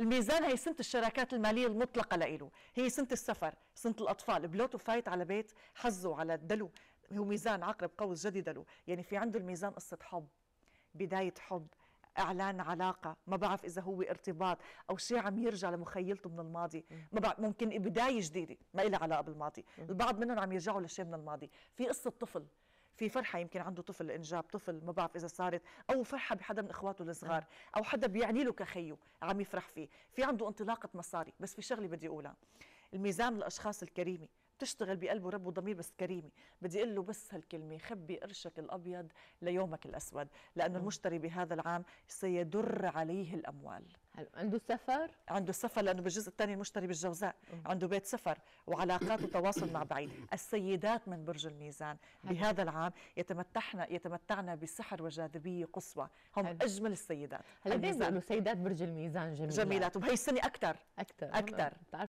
الميزان هي سنه الشراكات الماليه المطلقه لإله هي سنه السفر سنه الاطفال بلوتو فايت على بيت حظه على الدلو هو ميزان عقرب قوس جدي دلو يعني في عنده الميزان قصه حب بدايه حب اعلان علاقه ما بعرف اذا هو ارتباط او شيء عم يرجع لمخيلته من الماضي ما بعرف ممكن بدايه جديده ما لها علاقه بالماضي البعض منهم عم يرجعوا لشيء من الماضي في قصه طفل في فرحه يمكن عنده طفل انجاب طفل ما بعرف اذا صارت او فرحه بحدا من اخواته الصغار نعم. او حدا بيعني له كخيه عم يفرح فيه في عنده انطلاقه مصاري بس في شغله بدي اقولها الميزان الاشخاص الكريمه تشتغل بقلب ورب وضمير بس كريمه بدي اقول له بس هالكلمه خبي قرشك الابيض ليومك الاسود لانه المشتري بهذا العام سيدر عليه الاموال عنده سفر عنده سفر لانه بالجزء الثاني المشتري بالجوزاء عنده بيت سفر وعلاقات وتواصل مع بعيد السيدات من برج الميزان بهذا العام يتمتعنا يتمتعنا بسحر وجاذبيه قصوى هم حلو. اجمل السيدات هلا بيقولوا سيدات برج الميزان جميلات جميلات وبهي السنه اكثر اكثر اكثر